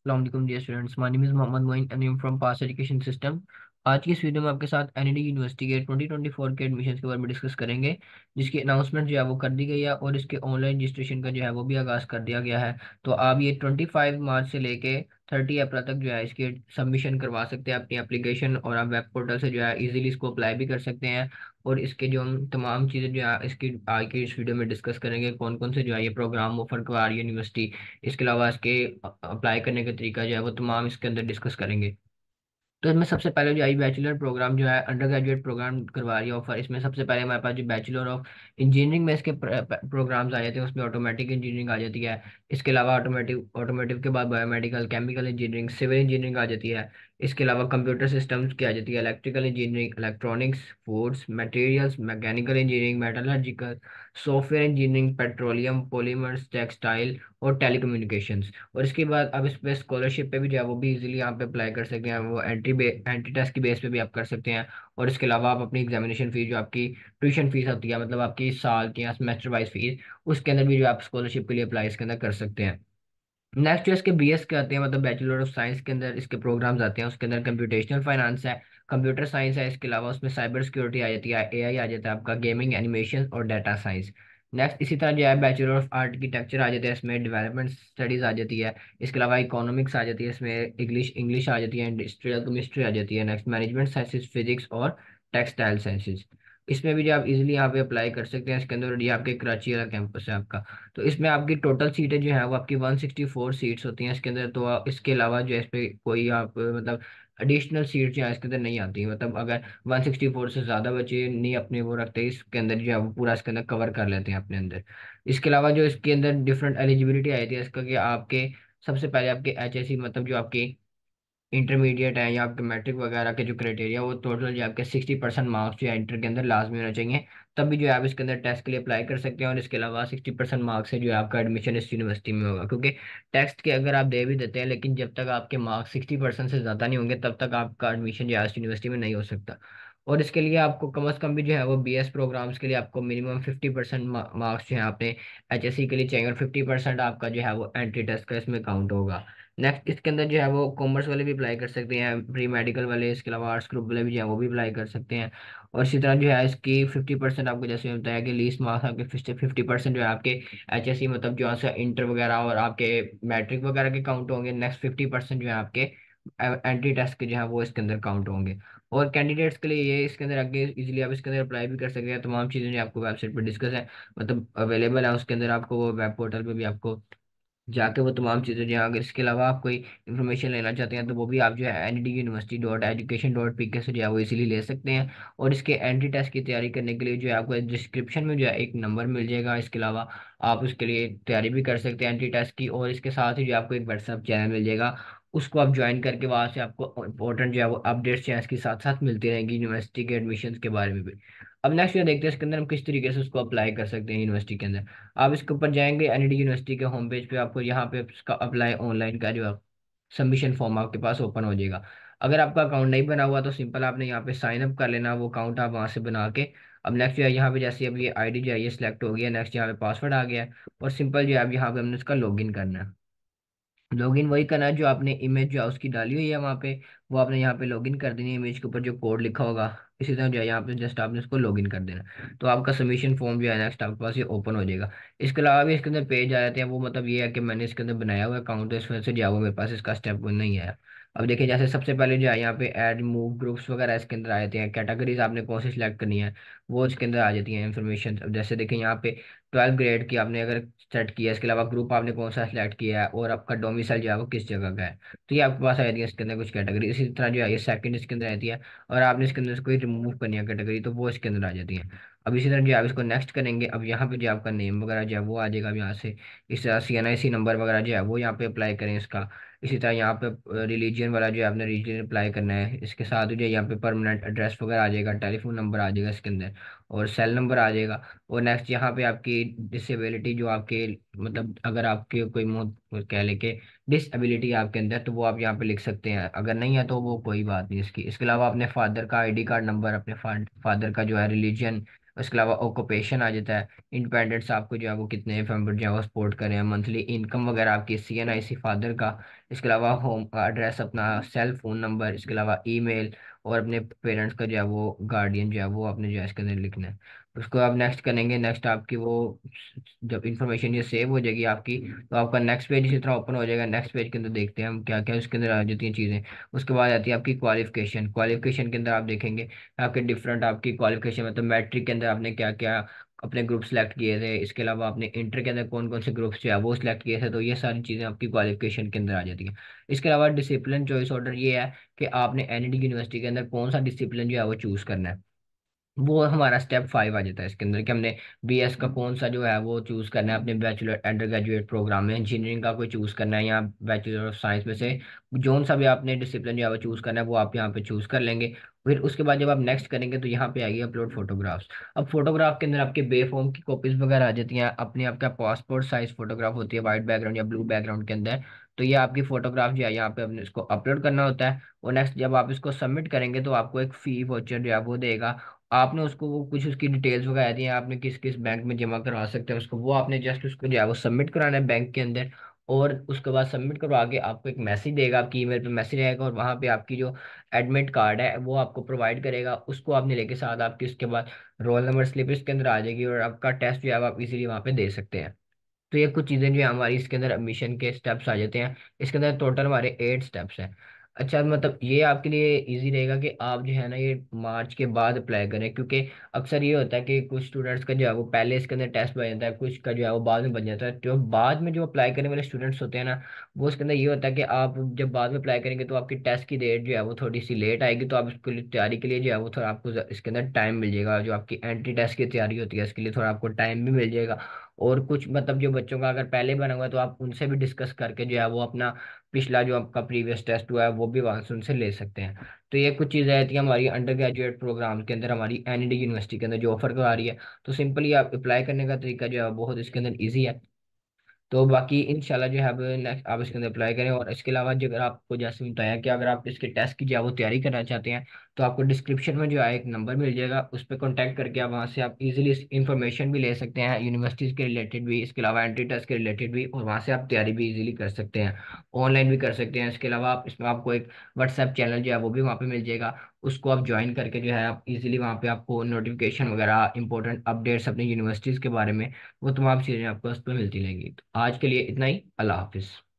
Assalamualaikum dear students, my name is Muhammad Moin and I am from Past Education System. आज की इस video में आपके साथ एन यूनिवर्सिटी e के 2024 के एडमिशन के बारे में डिस्कस करेंगे जिसकी अनाउंसमेंट जो है वो कर दी गई है और इसके ऑनलाइन रजिस्ट्रेशन का जो है वो भी आगाज़ कर दिया गया है तो आप ये 25 मार्च से लेके 30 अप्रैल तक जो है इसके सबमिशन करवा सकते हैं अपनी एप्लीकेशन और आप वेब पोर्टल से जो है ईजिली इसको अप्लाई भी कर सकते हैं और इसके जो हम तमाम चीज़ें जो है इसकी आज की इस वीडियो में डिस्कस करेंगे कौन कौन से जो है ये प्रोग्राम ऑफर करवा रही है यूनिवर्सिटी इसके अलावा इसके अप्लाई करने का तरीका जो है वो तमाम इसके अंदर डिस्कस करेंगे तो इसमें सबसे पहले जो आई बैचलर प्रोग्राम जो है अंडर ग्रेजुएट प्रोग्राम करवा रही है ऑफर इसमें सबसे पहले हमारे पास जो बैचलर ऑफ इंजीनियरिंग में इसके प्रोग्राम्स आ जाते हैं उसमें ऑटोमेटिक इंजीनियरिंग आ जाती है इसके अलावा ऑटोमेटिक ऑटोमेटिव के बाद biomedical chemical engineering civil engineering आ जाती है इसके अलावा कंप्यूटर सिस्टम्स की आ जाती है electrical engineering electronics foods materials mechanical engineering metallurgical software engineering petroleum polymers textile और टेली और इसके बाद आप इस पर स्कॉलरशिप पे भी जो है वो भी इजीली आप अप्लाई कर सकते हैं वो एंट्री एंट्री टेस्ट की बेस पे भी आप कर सकते हैं और इसके अलावा आप अपनी एग्जामिनेशन फीस जो आपकी ट्यूशन फीस होती है मतलब आपकी साल की या सेमेस्टर वाइज फीस उसके अंदर भी जो आप स्कॉलरशिप के लिए अप्लाई इसके अंदर कर सकते हैं नेक्स्ट जो इसके बीएस के आते हैं मतलब बैचलर ऑफ साइंस के अंदर इसके प्रोग्राम्स आते हैं उसके अंदर कंप्यूटेशनल फाइनेंस है कंप्यूटर साइंस है इसके अलावा उसमें साइबर सिक्योरिटी आ जाती है ए आ जाता है आपका गेमिंग एनिमेशन और डाटा साइंस नेक्स्ट इसी तरह जो है बैचलर ऑफ आर्किटेक्चर आ जाता है इसमें डेवलपमेंट स्टडीज़ आ जाती है इसके अलावा इकोनॉमिक्स आ जाती है इसमें इंग्लिश इंग्लिश आ जाती है इंडस्ट्रियल केमिस्ट्री आ जाती है नेक्स्ट मैनेजमेंट साइंसिस फिजिक्स और टेक्सटाइल साइंसिस इसमें भी जो आप इजीली यहाँ पे अप्लाई कर सकते हैं इसके अंदर ये आपके कराची वाला कैंपस है आपका तो इसमें आपकी टोटल सीटें जो है वो आपकी 164 सीट्स होती हैं इसके अंदर तो इसके अलावा जो है इस पर कोई आप मतलब एडिशनल सीट जो है इसके अंदर नहीं आती मतलब अगर 164 से ज़्यादा बच्चे नहीं अपने वो रखते इसके अंदर जो है वो पूरा इसके अंदर कवर कर लेते हैं अपने अंदर इसके अलावा जो इसके अंदर डिफरेंट एलिजिबिलिटी आई थी इसका कि आपके सबसे पहले आपके एच e, मतलब जो आपकी इंटरमीडिएट हैं या आपके मैट्रिक वगैरह के जो क्राइटेरिया वो टोटल जो आपके सिक्सटी परसेंट मार्क्स जो है इंटर के अंदर लाजमी होना चाहिए तभी जो है आप इसके अंदर टेस्ट के लिए अप्लाई कर सकते हैं और इसके अलावा सिक्सटी परसेंट मार्क्स से जो है आपका एडमिशन इस यूनिवर्सिटी में होगा क्योंकि टेस्ट के अगर आप दे भी देते हैं लेकिन जब तक आपके मार्क्स सिक्सटी परसेंट से ज़्यादा नहीं होंगे तब तक आपका एडमिशन जो है इस यूनिवर्सिटी में नहीं हो सकता और इसके लिए आपको कम अज़ कम भी जो है वो एस प्रोग्राम्स के लिए आपको मिनिमम फिफ्टी परसेंट मार्क्स जो है आपने सी के लिए चाहिए और फिफ्टी परसेंट आपका जो है वो एंट्री टेस्ट का इसमें काउंट होगा नेक्स्ट इसके अंदर जो है वो कॉमर्स वाले भी अप्लाई कर सकते हैं प्री मेडिकल वाले इसके अलावा आर्ट्स ग्रुप वाले भी जो है वो भी अप्लाई कर सकते हैं और इसी तरह जो है इसकी फिफ्टी परसेंट आपको जैसे बताया कि लीस्ट मार्क्स आपके फिफ्टी परसेंट जो है आपके एच एस सी मतलब जो है इंटर वगैरह और आपके मैट्रिक वगैरह के काउंट होंगे नेक्स्ट फिफ्टी परसेंट जो है आपके एंट्री टेस्ट के जो है वो इसके अंदर काउंट होंगे और कैंडिडेट्स के लिए ये इसके अंदर आगे इजीली आप इसके अंदर अप्लाई भी कर सकते हैं तमाम चीज़ें जो आपको वेबसाइट पर डिस्कस है मतलब अवेलेबल है उसके अंदर आपको वो वेब पोर्टल पर भी आपको जाके वो तमाम चीज़ें जो हाँ, अगर इसके अलावा आप कोई इन्फॉर्मेशन लेना चाहते हैं तो वो भी आप जो है N D university dot education dot P K से जो है वो इसीलिए ले सकते हैं और इसके एंट्री टेस्ट की तैयारी करने के लिए जो है आपको डिस्क्रिप्शन में जो है एक नंबर मिल जाएगा इसके अलावा आप उसके लिए तैयारी भी कर सकते हैं एंट्री टेस्ट की और इसके साथ ही जो आपको एक व्हाट्सअप चैनल मिल जाएगा उसको आप ज्वाइन करके वहाँ से आपको इंपॉर्टेंट जो है वो अपडेट्स जो है इसके साथ साथ मिलती रहेंगी यूनिवर्सिटी के एडमिशन के बारे में भी अब नेक्स्ट ये देखते हैं इसके अंदर हम किस तरीके से उसको अप्लाई कर सकते हैं यूनिवर्सिटी के अंदर आप इसके ऊपर जाएंगे एन यूनिवर्सिटी e के होम पेज पर आपको यहाँ पे उसका अप्लाई ऑनलाइन का जो सबमिशन फॉर्म आपके पास ओपन हो जाएगा अगर आपका अकाउंट नहीं बना हुआ तो सिंपल आपने यहाँ पे साइन अप कर लेना वो अकाउंट आप वहाँ से बना के अब नेक्स्ट जो है यहाँ पे जैसे अब ये आईडी जो है ये सिलेक्ट हो गया नेक्स्ट यहाँ पे पासवर्ड आ गया और सिंपल जो है अब यहाँ पे हमने इसका लॉगिन करना है लॉगिन वही करना है जो आपने इमेज जो है उसकी डाली हुई है वहाँ पे वो आपने यहाँ पे लॉगिन कर देनी है इमेज के ऊपर जो कोड लिखा होगा इसी तरह जो है यहाँ पे जस्ट आपने इसको लॉगिन कर देना तो आपका सबमिशन फॉर्म जो है नेक्स्ट आपके पास ये ओपन हो जाएगा इसके अलावा भी इसके अंदर पेज आ जाते हैं वो मतलब ये है कि मैंने इसके अंदर बनाया हुआ अकाउंट तो इस वजह से जाओ मेरे पास इसका स्टेप नहीं आया अब देखिए जैसे सबसे पहले जो है यहाँ पे एड मूव ग्रुप्स वगैरह इसके अंदर आ जाते हैं कैटेगरीज आपने कौन सी सिलेक्ट करनी है वो इसके अंदर आ जाती हैं इन्फॉर्मेशन अब जैसे देखिए यहाँ पे ट्वेल्थ ग्रेड की आपने अगर सेट किया इसके अलावा ग्रुप आपने कौन सा सिलेक्ट किया है और आपका डोमिसाइल जो है वो किस जगह का है तो ये आपके पास आ जाती है इसके अंदर कुछ कैटेगरी इसी तरह जो है ये सेकंड इसके अंदर आती है और आपने इसके अंदर कोई रिमूव करनी है कैटेगरी तो वो इसके अंदर आ जाती है अब इसी तरह जो आप इसको नेक्स्ट करेंगे अब यहाँ पे जो आपका नेम वगैरह जो है वो आ जाएगा अब यहाँ से इस तरह सी एन आई सी नंबर वगैरह जो है वो यहाँ पे अप्लाई करें इसका इसी तरह यहाँ पे रिलीजन वाला जो है आपने रिलीजन अप्लाई करना है इसके साथ जो है यहाँ पे परमानेंट एड्रेस वगैरह आ जाएगा टेलीफोन नंबर आ जाएगा इसके अंदर और सेल नंबर आ जाएगा और नेक्स्ट यहाँ पे आपकी डिसेबिलिटी जो आपके मतलब अगर आपके कोई कह लेके डिसबिलिटी आपके अंदर तो वो आप यहाँ पे लिख सकते हैं अगर नहीं है तो वो कोई बात नहीं इसकी इसके अलावा अपने फादर का आई कार्ड नंबर अपने फादर का जो है रिलीजन उसके अलावा ऑक्यूपेशन आ जाता है इंडिपेंडेंट्स आपको जो है वो कितने फैमिली जो है वो सपोर्ट करें मंथली इनकम वगैरह आपकी सी एन आई सी फादर का इसके अलावा होम एड्रेस अपना सेल फ़ोन नंबर इसके अलावा ईमेल और अपने पेरेंट्स का जो है वो गार्डियन जो है वो आपने जो है इसके अंदर लिखना है उसको आप नेक्स्ट करेंगे नेक्स्ट आपकी वो जब इन्फॉर्मेशन ये सेव हो जाएगी आपकी तो आपका नेक्स्ट पेज इसी तरह ओपन हो जाएगा नेक्स्ट पेज के अंदर देखते हैं हम क्या क्या उसके अंदर आ जाती हैं चीज़ें उसके बाद आती है आपकी क्वालिफिकेशन क्वालिफिकेशन के अंदर आप देखेंगे आपके डिफरेंट आपकी क्वालिफिकेशन मतलब मैट्रिक के अंदर आपने क्या क्या अपने ग्रुप सेलेक्ट किए थे इसके अलावा आपने इंटर के अंदर कौन कौन से ग्रुप्स जो है वो सिलेक्ट किए थे तो ये सारी चीज़ें आपकी क्वालिफिकेशन के अंदर आ जाती हैं इसके अलावा डिसिप्लिन चॉइस ऑर्डर ये है कि आपने एन यूनिवर्सिटी e के अंदर कौन सा डिसिप्लिन जो है वो चूज़ करना है वो हमारा स्टेप फाइव आ जाता है इसके अंदर कि हमने बीएस का हम्म। कौन सा जो है वो चूज़ करना है अपने बैचलर अंडर ग्रेजुएट प्रोग्राम में इंजीनियरिंग का कोई चूज़ करना है या बैचलर ऑफ साइंस में से जोन सा भी आपने डिसिप्लिन जो है वो चूज़ करना है वो आप यहाँ पे चूज़ कर लेंगे फिर उसके बाद जब आप नेक्स्ट करेंगे तो यहाँ पे आएगी अपलोड फोटोग्राफ्स अब फोटोग्राफ के अंदर आपके बे फॉर्म की कॉपीज़ वगैरह आ जाती हैं अपने आपका पासपोर्ट साइज़ फोटोग्राफ होती है वाइट बैकग्राउंड या ब्लू बैकग्राउंड के अंदर तो ये आपकी फोटोग्राफ जो है यहाँ पे अपने इसको अपलोड करना होता है और नेक्स्ट जब आप इसको सबमिट करेंगे तो आपको एक फ़ी वाउचर जो है वो देगा आपने उसको वो कुछ उसकी डिटेल्स वगैरह दी है आपने किस किस बैंक में जमा करवा सकते हैं उसको वो आपने जस्ट उसको जो है वो सबमिट कराना है बैंक के अंदर और उसके बाद सबमिट करवा के आपको एक मैसेज देगा आपकी ईमेल पे मैसेज आएगा और वहाँ पे आपकी जो एडमिट कार्ड है वो आपको प्रोवाइड करेगा उसको आपने लेके साथ आपकी उसके बाद रोल नंबर स्लिप इसके अंदर आ जाएगी और आपका टेस्ट जो है आप इजीली वहाँ पे दे सकते हैं तो ये कुछ चीज़ें जो है हमारी इसके अंदर एडमिशन के स्टेप्स आ जाते हैं इसके अंदर टोटल हमारे एट स्टेप्स हैं अच्छा मतलब ये आपके लिए इजी रहेगा कि आप जो है ना ये मार्च के बाद अप्लाई करें क्योंकि अक्सर ये होता है कि कुछ स्टूडेंट्स का जो है वो पहले इसके अंदर टेस्ट बन जाता है कुछ का जो है वो बाद में बन जाता है तो बाद में जो अप्लाई करने वाले स्टूडेंट्स होते हैं ना वो उसके अंदर ये होता है कि आप जब बाद में अप्लाई करेंगे तो आपकी टेस्ट की डेट जो है वो थोड़ी सी लेट आएगी तो आप इसके लिए तैयारी के लिए जो है वो थोड़ा आपको इसके अंदर टाइम मिल जाएगा जो आपकी एंट्री टेस्ट की तैयारी होती है इसके लिए थोड़ा आपको टाइम भी मिल जाएगा और कुछ मतलब जो बच्चों का अगर पहले बना हुआ है तो आप उनसे भी डिस्कस करके जो है वो अपना पिछला जो आपका प्रीवियस टेस्ट हुआ है वो भी वहाँ से उनसे ले सकते हैं तो ये कुछ चीज़ें रहती है हमारी अंडर ग्रेजुएट प्रोग्राम के अंदर हमारी एन e यूनिवर्सिटी के अंदर जो ऑफर करवा रही है तो सिंपली आप अप्लाई करने का तरीका जो है बहुत इसके अंदर ईजी है तो बाकी इंशाल्लाह जो है नेक्स्ट आप इसके अंदर अप्लाई करें और इसके अलावा जो अगर आपको जैसे बताया कि अगर आप इसके टेस्ट की जो है वो तैयारी करना चाहते हैं तो आपको डिस्क्रिप्शन में जो है एक नंबर मिल जाएगा उस पर कॉन्टैक्ट करके आप वहाँ से आप इजीली इन्फॉर्मेशन भी ले सकते हैं यूनिवर्सिटीज़ के रिलेटेड भी इसके अलावा एंट्री टेस्ट के रिलेटेड भी और वहाँ से आप तैयारी भी इजीली कर सकते हैं ऑनलाइन भी कर सकते हैं इसके अलावा आप इसमें आपको एक व्हाट्सएप चैनल जो है वो भी वहाँ पर मिल जाएगा उसको आप ज्वाइन करके जो है आप इजीली वहाँ पर आपको नोटिफिकेशन वगैरह इंपॉर्टेंट अपडेट्स अपनी यूनिवर्सिटीज़ के बारे में वो तमाम चीज़ें आपको उस पर मिलती रहेंगी तो आज के लिए इतना ही अल्लाह हाफिज़